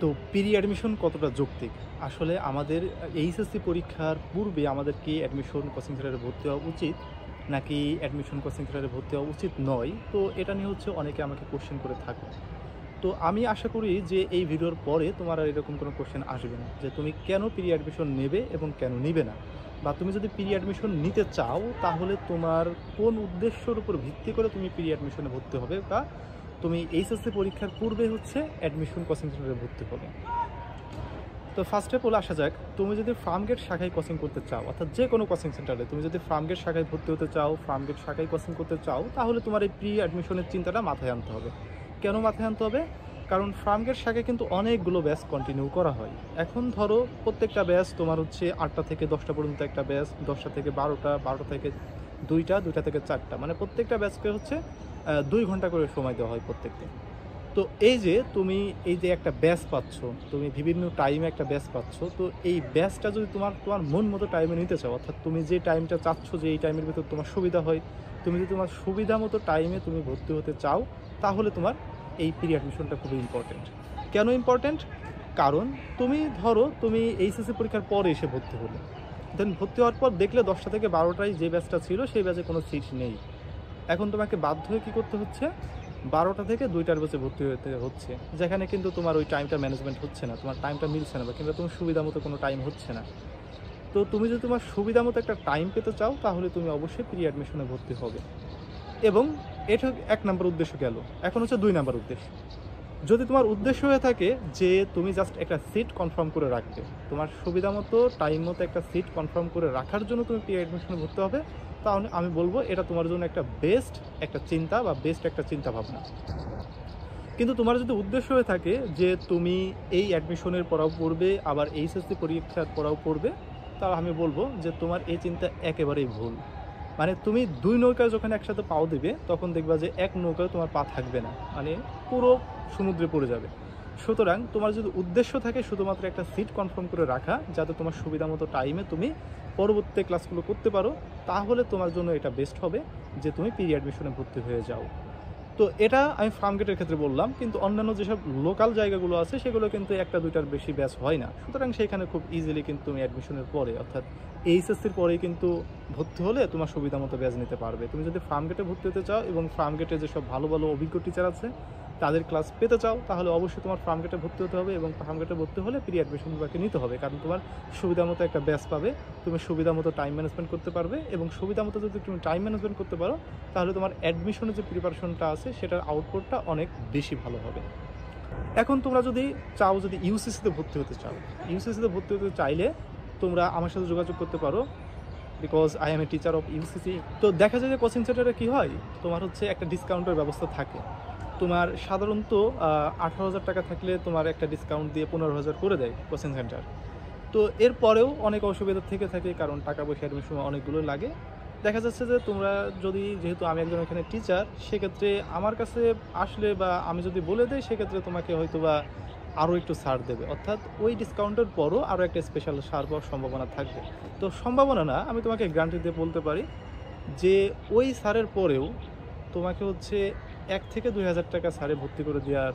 তো pre admission কতটা যৌক্তিক আসলে আমাদের এইচএসসি পরীক্ষার পূর্বে আমাদেরকে অ্যাডমিশন কোচিং সেন্টারে ভর্তি হওয়া উচিত নাকি অ্যাডমিশন কোচিং সেন্টারে ভর্তি হওয়া উচিত নয় তো এটা নিয়ে হচ্ছে অনেকে আমাকে কোশ্চেন করে থাকে তো আমি আশা করি যে এই ভিডিওর পরে তোমার আর এরকম কোনো কোশ্চেন আসবে না যে তুমি কেন প্রি অ্যাডমিশন নেবে এবং কেন নিবে না বা তুমি যদি প্রি অ্যাডমিশন নিতে চাও তাহলে তোমার কোন উদ্দেশ্যর উপর ভিত্তি করে তুমি প্রি অ্যাডমিশনে ভর্তি হবে বা তুমি এইচএসসি e পরীক্ষার পূর্বে হচ্ছে অ্যাডমিশন কোচিং সেন্টারে ভর্তি হবে তো ফার্স্ট অফ অল আসা যাক তুমি যদি ফার্মগেট শাখায় কোচিং করতে চাও অর্থাৎ যে কোনো কোচিং সেন্টারে তুমি যদি ফার্মগেট শাখায় ভর্তি হতে চাও ফার্মগেট শাখায় কোচিং করতে চাও তাহলে তোমার এই প্রি অ্যাডমিশনের চিন্তাটা মাথায় আনতে হবে কেন মাথায় আনতে হবে কারণ ফার্মগেট শাখায় কিন্তু অনেকগুলো ব্যাচ কন্টিনিউ করা হয় এখন ধরো প্রত্যেকটা ব্যাচ তোমার হচ্ছে আটটা থেকে দশটা পর্যন্ত একটা ব্যাচ দশটা থেকে বারোটা বারোটা থেকে দুইটা দুইটা থেকে চারটা মানে প্রত্যেকটা ব্যাচকে হচ্ছে দুই ঘন্টা করে সময় দেওয়া হয় প্রত্যেক দিন তো এই যে তুমি এই যে একটা ব্যাস পাচ্ছ তুমি বিভিন্ন টাইমে একটা ব্যাস পাচ্ছ তো এই ব্যাসটা যদি তোমার তোমার মন মতো টাইমে নিতে চাও অর্থাৎ তুমি যে টাইমটা চাচ্ছ যে এই টাইমের ভিতর তোমার সুবিধা হয় তুমি যদি তোমার সুবিধা মতো টাইমে তুমি ভর্তি হতে চাও তাহলে তোমার এই প্রি অ্যাডমিশনটা খুবই ইম্পর্টেন্ট কেন ইম্পর্টেন্ট কারণ তুমি ধরো তুমি এইচএসসি পরীক্ষার পরে এসে ভর্তি হলে দেন ভর্তি হওয়ার পর দেখলে দশটা থেকে বারোটায় যে ব্যাচটা ছিল সেই ব্যাচে কোনো সিট নেই এখন তোমাকে বাধ্য হয়ে কী করতে হচ্ছে বারোটা থেকে দুইটার বসে ভর্তি হতে হচ্ছে যেখানে কিন্তু তোমার ওই টাইমটা ম্যানেজমেন্ট হচ্ছে না তোমার টাইমটা মিলছে না বা কিংবা তোমার সুবিধা মতো কোনো টাইম হচ্ছে না তো তুমি যদি তোমার সুবিধা মতো একটা টাইম পেতে চাও তাহলে তুমি অবশ্যই প্রি অ্যাডমিশনে ভর্তি হবে এবং এটা এক নম্বর উদ্দেশ্য গেল এখন হচ্ছে দুই নম্বর উদ্দেশ্য যদি তোমার উদ্দেশ্য হয়ে থাকে যে তুমি জাস্ট একটা সিট কনফার্ম করে রাখবে তোমার সুবিধা মতো টাইম মতো একটা সিট কনফার্ম করে রাখার জন্য তুমি প্রি অ্যাডমিশনে ভর্তি হবে তাহলে আমি বলবো এটা তোমার জন্য একটা বেস্ট একটা চিন্তা বা বেস্ট একটা চিন্তা ভাবনা কিন্তু তোমার যদি উদ্দেশ্য হয়ে থাকে যে তুমি এই অ্যাডমিশনের পড়াও পড়বে আবার এইচএসসি পরীক্ষার পড়াও পড়বে তাও আমি বলবো যে তোমার এই চিন্তা একেবারেই ভুল মানে তুমি দুই নৌকায় যখন একসাথে পাও দেবে তখন দেখবা যে এক নৌকায় তোমার পা থাকবে না মানে পুরো সমুদ্রে পড়ে যাবে সুতরাং তোমার যদি উদ্দেশ্য থাকে শুধুমাত্র একটা সিট কনফার্ম করে রাখা যাতে তোমার সুবিধা মতো টাইমে তুমি পরবর্তী ক্লাসগুলো করতে পারো তাহলে তোমার জন্য এটা বেস্ট হবে যে তুমি প্রি অ্যাডমিশনে ভর্তি হয়ে যাও তো এটা আমি ফার্মগেটের ক্ষেত্রে বললাম কিন্তু অন্যান্য যেসব লোকাল জায়গাগুলো আছে সেগুলো কিন্তু একটা দুইটার বেশি ব্যাচ হয় না সুতরাং সেখানে খুব ইজিলি কিন্তু তুমি অ্যাডমিশনের পরে অর্থাৎ এইচএসসির পরেই কিন্তু ভর্তি হলে তোমার সুবিধা মতো ব্যাচ নিতে পারবে তুমি যদি ফার্ম গেটে ভর্তি হতে চাও এবং ফার্ম গেটে যেসব ভালো ভালো অভিজ্ঞ টিচার আছে তাদের ক্লাস পেতে চাও তাহলে অবশ্যই তোমার ফার্মগেটে ভর্তি হতে হবে এবং ফার্মগেটে ভর্তি হলে প্রি অ্যাডমিশন বিভাগে নিতে হবে কারণ তোমার সুবিধা মতো একটা ব্যাস পাবে তুমি সুবিধা মতো টাইম ম্যানেজমেন্ট করতে পারবে এবং সুবিধা মতো যদি তুমি টাইম ম্যানেজমেন্ট করতে পারো তাহলে তোমার অ্যাডমিশনের যে প্রিপারেশনটা আছে সেটার আউটপুটটা অনেক বেশি ভালো হবে এখন তোমরা যদি চাও যদি ইউসিসিতে ভর্তি হতে চাও ইউসিসিতে ভর্তি হতে চাইলে তোমরা আমার সাথে যোগাযোগ করতে পারো because I am a teacher of UCC তো দেখা যায় যে কোচিং সেন্টারে কী হয় তোমার হচ্ছে একটা ডিসকাউন্টের ব্যবস্থা থাকে তোমার সাধারণত আঠারো হাজার টাকা থাকলে তোমার একটা ডিসকাউন্ট দিয়ে পনেরো হাজার করে দেয় কোচিং সেন্টার তো এরপরেও অনেক অসুবিধা থেকে থাকে কারণ টাকা পয়সা সময় অনেকগুলো লাগে দেখা যাচ্ছে যে তোমরা যদি যেহেতু আমি একজন এখানে টিচার সেক্ষেত্রে আমার কাছে আসলে বা আমি যদি বলে দেই সেক্ষেত্রে তোমাকে হয়তো বা আরও একটু ছাড় দেবে অর্থাৎ ওই ডিসকাউন্টের পরও আরও একটা স্পেশাল ছাড় পাওয়ার সম্ভাবনা থাকবে তো সম্ভাবনা না আমি তোমাকে গ্যারান্টি দিয়ে বলতে পারি যে ওই সারের পরেও তোমাকে হচ্ছে এক থেকে দুই হাজার টাকা সারে ভর্তি করে দেওয়ার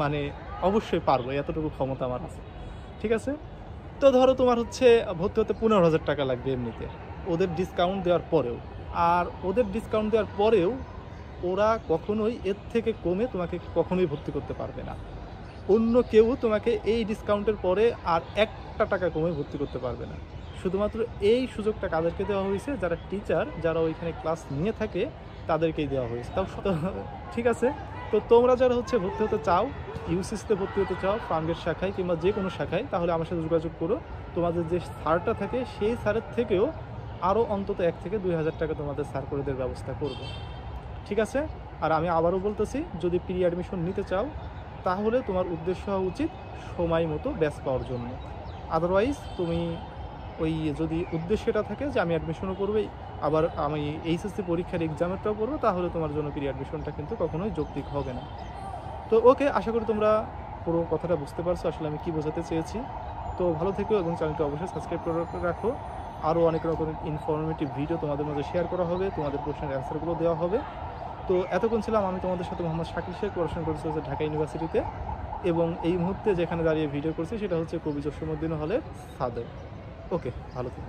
মানে অবশ্যই পারবো এতটুকু ক্ষমতা আমার আছে ঠিক আছে তো ধরো তোমার হচ্ছে ভর্তি হতে পনেরো হাজার টাকা লাগবে এমনিতে ওদের ডিসকাউন্ট দেওয়ার পরেও আর ওদের ডিসকাউন্ট দেওয়ার পরেও ওরা কখনোই এর থেকে কমে তোমাকে কখনোই ভর্তি করতে পারবে না অন্য কেউ তোমাকে এই ডিসকাউন্টের পরে আর একটা টাকা কমে ভর্তি করতে পারবে না শুধুমাত্র এই সুযোগটা কাদেরকে দেওয়া হয়েছে যারা টিচার যারা ওইখানে ক্লাস নিয়ে থাকে তাদেরকেই দেওয়া হয়েছে তাও ঠিক আছে তো তোমরা যারা হচ্ছে ভর্তি হতে চাও ইউসিসিতে ভর্তি হতে চাও ফার্মগেট শাখায় কিংবা যে কোনো শাখায় তাহলে আমার সাথে যোগাযোগ করো তোমাদের যে সারটা থাকে সেই সারের থেকেও আরও অন্তত এক থেকে দুই হাজার টাকা তোমাদের সার করে দেওয়ার ব্যবস্থা করব ঠিক আছে আর আমি আবারও বলতেছি যদি প্রি অ্যাডমিশন নিতে চাও তাহলে তোমার উদ্দেশ্য হওয়া উচিত সময় মতো ব্যাস পাওয়ার জন্য আদারওয়াইজ তুমি ওই যদি উদ্দেশ্যটা থাকে যে আমি অ্যাডমিশনও করবো আবার আমি এইচএসসি পরীক্ষার এক্সামেরটাও করবো তাহলে তোমার জন্য প্রি অ্যাডমিশনটা কিন্তু কখনোই যৌক্তিক হবে না তো ওকে আশা করি তোমরা পুরো কথাটা বুঝতে পারছো আসলে আমি কী বোঝাতে চেয়েছি তো ভালো থেকো এবং চ্যানেলটি অবশ্যই সাবস্ক্রাইব করে রাখো আরও অনেক রকমের ইনফরমেটিভ ভিডিও তোমাদের মধ্যে শেয়ার করা হবে তোমাদের প্রশ্নের অ্যান্সারগুলো দেওয়া হবে তো এতক্ষণ ছিলাম আমি তোমাদের সাথে মোহাম্মদ শাকির শেখ পড়াশোনা করছি হচ্ছে ঢাকা ইউনিভার্সিটিতে এবং এই মুহূর্তে যেখানে দাঁড়িয়ে ভিডিও করছি সেটা হচ্ছে কবি জসীমুদ্দিন হলের সাদে ওকে ভালো থেকো